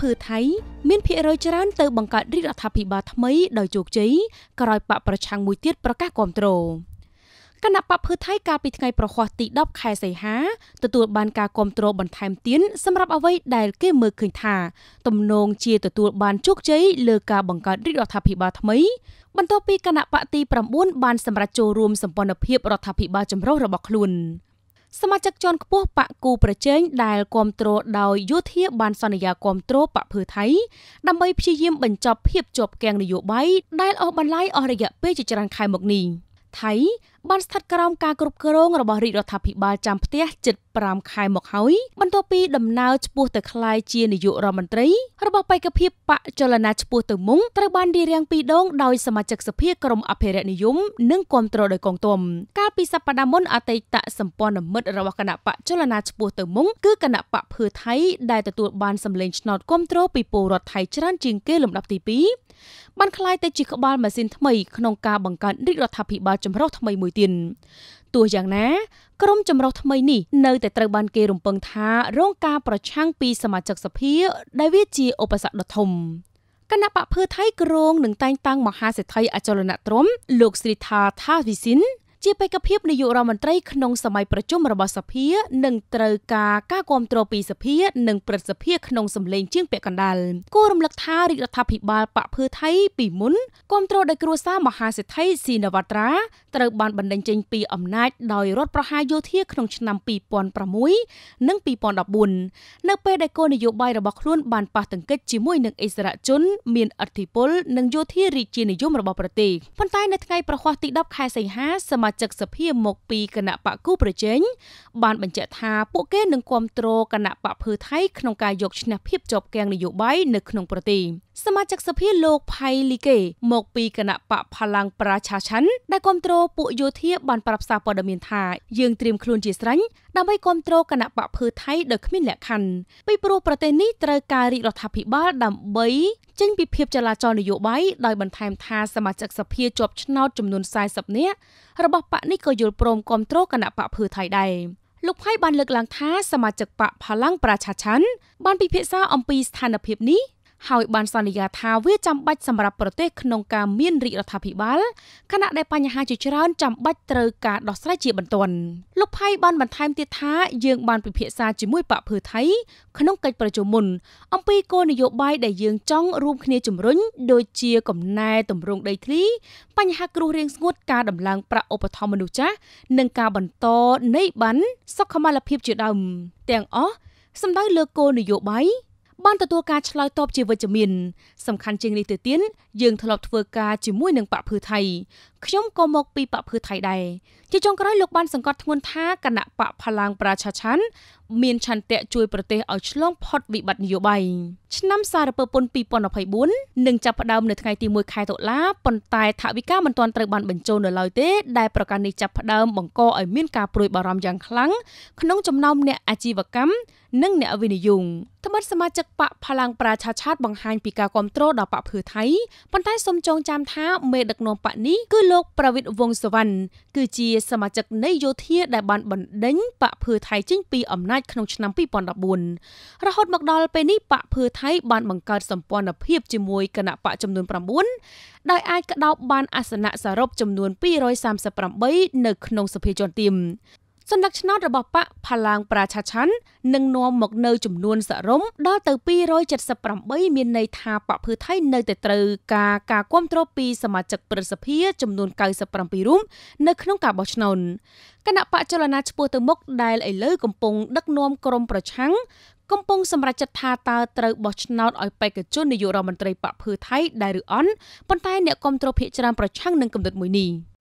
ភឿថៃមានភាគរយច្រើនទៅ បង្កើតរាជរដ្ឋាភិបាលថ្មីដោយជោគជ័យក្រោយបកប្រឆាំងមួយទៀតប្រកាសគាំទ្រគណៈបកភឿថៃកាលពីថ្ងៃប្រហ័សទី10ខែសីហាទទួលបានការគាំទ្របន្ថែមទៀតសម្រាប់អ្វីដែលគេមើលឃើញថាទំនងជាទទួលបានជោគជ័យលើការបង្កើតរាជរដ្ឋាភិបាលថ្មី បន្ទាប់ពីគណៈបកទី9បានសម្រេចចូលរួមសម្ព័ន្ធភាព រដ្ឋាភិបាលចម្រុះរបស់ខ្លួន។សមាជិកជាន់ខ្ពស់បកគូប្រជែងដែលគ្រប់គ្រងដោយយោធាបានសន្យាគ្រប់គ្រងបកភឿថៃដើម្បីព្យាយាមបញ្ចប់ភាពជាប់គាំងនយោបាយដែលអស់បន្លាយអស់រយៈពេលជាច្រើនខែមកនេះ។ថៃបានស្ថិតក្រោមការគ្រប់គ្រងរបស់រាជរដ្ឋាភិបាលចាំផ្ទះជិត5ខែមកហើយបន្ទាប់ពីដំណើរឈ្មោះទៅក្លាយជានាយករដ្ឋមន្ត្រីរបស់បេក្ខភាពបកចលនាឈ្មោះទៅមុងត្រូវបានរៀបរៀងពីរដងដោយសមាជិកសភាក្រមអភិរក្សនិយមនិងគ្រប់គ្រងដោយកងទ័ពកាលពីសប្តាហ៍មុនអតីតសម្ព័ន្ធមិត្តរបស់គណៈបកចលនាឈ្មោះទៅមុងគឺគណៈបកភឿថៃ ដែលទទួលបានសម្លេងឆ្នោតគ្រប់គ្រងពីពលរដ្ឋថៃច្រើន ជាងគេលំដាប់ទី2បានក្លាយទៅជាក្បាលម៉ាស៊ីនថ្មីក្នុងការបង្កើតរាជរដ្ឋាភិបាលចម្រុះថ្មីមួយទៀតទោះយ៉ាងណាក្រមចម្រុះថ្មីនេះនៅតែត្រូវបានគេរំពឹងថារងការប្រឆាំងពី សមាជិកសភា ដែលវាជាឧបសគ្គដ៏ធំគណៈបកភឿថៃក្រងនឹងតែងតាំងមហាសេដ្ឋីអចលនទ្រព្យលោកស្រីថាថាវិសិនជាបេក្ខភាពនាយករដ្ឋមន្ត្រីក្នុងសម័យប្រជុំរបស់សភានិងត្រូវការការគ្រប់គ្រងពីសភានិងព្រឹទ្ធសភាក្នុងសម្លេងជាងពាក់កណ្ដាលគួររំលឹកថារាជរដ្ឋាភិបាលបកភឿថៃពីមុនគ្រប់គ្រងដោយគ្រួសារមហាសេដ្ឋីស៊ីនវត្រាត្រូវបានបណ្ដេញចេញពីអំណាចដោយរដ្ឋប្រហារយោធាក្នុងឆ្នាំ2006និង2014នៅពេលដែលគោលនយោបាយរបស់ខ្លួនបានប៉ះទង្គិចជាមួយនឹងអិសរាជជនមានអធិបុលនិងយោធារាជានិយមរបស់ប្រទេសប៉ុន្តែនៅថ្ងៃប្រហ័សទី10ខែសីហាសមមាជិកសភាមកពីគណៈបកគូប្រជែងបានបញ្ជាក់ថាពួកគេនឹងគ្រប់គ្រងគណៈបកភឿថៃក្នុងការយកឈ្នះភាពជាប់គាំងនយោបាយនៅក្នុងប្រទេស។សមាជិកសភាលោកផៃលីកេមកពីគណៈបកផលាំងប្រជាឆាន់ដែលគ្រប់គ្រងពួកយោធាបានប្រាប់សារព័ត៌មានថាយើងត្រៀមខ្លួនជាស្រេញដើម្បីគ្រប់គ្រងគណៈបកភើថៃដោយគ្មានលក្ខខណ្ឌពីព្រោះប្រទេសនេះត្រូវការរីករដ្ឋាភិបាលដើម្បីចេញពីភាពចលាចលនយោបាយដោយបន្ថែមថាសមាជិកសភាជាប់ឆ្នោតចំនួន40នាក់របស់បកនេះក៏យល់ព្រមគ្រប់គ្រងគណៈបកភើថៃដែរលោកផៃបានលើកឡើងថាសមាជិកបកផលាំងប្រជាឆាន់បានពិភាក្សាអំពីស្ថានភាពនេះហើយបានសន្យាថាវាចាំបាច់សម្រាប់ប្រទេសក្នុងការមានរាជរដ្ឋាភិបាលខណៈដែលបញ្ហាជាច្រើនចាំបាច់ត្រូវការដោះស្រាយជាបន្ទាន់លោកផៃបានបន្ថែមទៀតថាយើងបានពិភាក្សាជាមួយបកភើថៃក្នុងកិច្ចប្រជុំមុន អំពីគោលនយោបាយដែលយើងចង់ រួមគ្នាជំរុញដូចជាកំណែតម្រង់ដីធ្លីបញ្ហាគ្រោះរាំងស្ងួតការដំឡើង ប្រាក់ឧបត្ថម្ភមនុស្សចាស់និងការបន្តនៃបានសុខុមាលភាពជាដើមទាំងអស់សំដៅលើគោលនយោបាយបានទទួលការឆ្លើយតបជាវិជ្ជមានសំខាន់ជាងនេះទៅទៀតយើងធ្លាប់ធ្វើការជាមួយនឹងបកភឺថៃខ្ញុំក៏មកពីបកភឺថៃដែរជាចុងក្រោយលោកបាន សង្កត់ធ្ងន់ថាគណៈបកផលាំងប្រជាឆានមានឆន្ទៈជួយប្រទេសឲ្យឆ្លងផុតវិបត្តិនយោបាយឆ្នាំសារពើពន្ធ2024នឹងចាប់ផ្ដើមនៅថ្ងៃទី1ខែតុលាប៉ុន្តែថាវិការមិនទាន់ត្រូវបានបញ្ចូលនៅឡើយទេដែលប្រកាសនេះចាប់ផ្ដើមបង្កឲ្យមានការព្រួយបារម្ភយ៉ាងខ្លាំងក្នុងចំណោមអ្នកអាជីវកម្មនិងអ្នកវិនិយោគត្បិតសមាជិកបកផលាំងប្រជាឆាតបង្ហាញ ពីការគ្រប់គ្រងដល់បកភឿថៃប៉ុន្តែសូមចងចាំថាមេដឹកនាំបកនេះគឺលោកប្រវិតវងសវណ្ណគឺជា សមាជិកនៃយោធា ដែលបានបណ្ដេញបកភឿថៃចេញពីអំណាចក្នុងឆ្នាំ2014រហូតមកដល់ពេលនេះបកភឿថៃបានបង្កើតសម្ព័ន្ធភាពជាមួយគណៈបកចំនួន9ដោយអាចក្តោបបានអាសនៈសរុបចំនួន238នៅក្នុងសភាជាន់ទាមសន្លឹកឆ្នោតរបស់បកផល្លាងប្រជាឆាន់នឹងនាំមកនៅចំនួនសរុបដល់ទៅ278មានន័យថាបកភឿថៃនៅតែត្រូវការការគ្រប់គ្រងពីសមាជិកប្រសិទ្ធិចំនួន97រូបនៅក្នុងការបោះឆ្នោតគណៈបកចលនាឈ្មោះទៅមុខដែលឥឡូវកំពុងដឹកនាំក្រមប្រឆាំងកំពុងសម្រេចចិត្តថាតើត្រូវបោះឆ្នោតឲ្យបេក្ខជននាយករដ្ឋមន្ត្រីបកភឿថៃដែរឬអន់ប៉ុន្តែអ្នកគ្រប់គ្រងភាគច្រើនប្រឆាំងនឹងកំណត់មួយនេះ។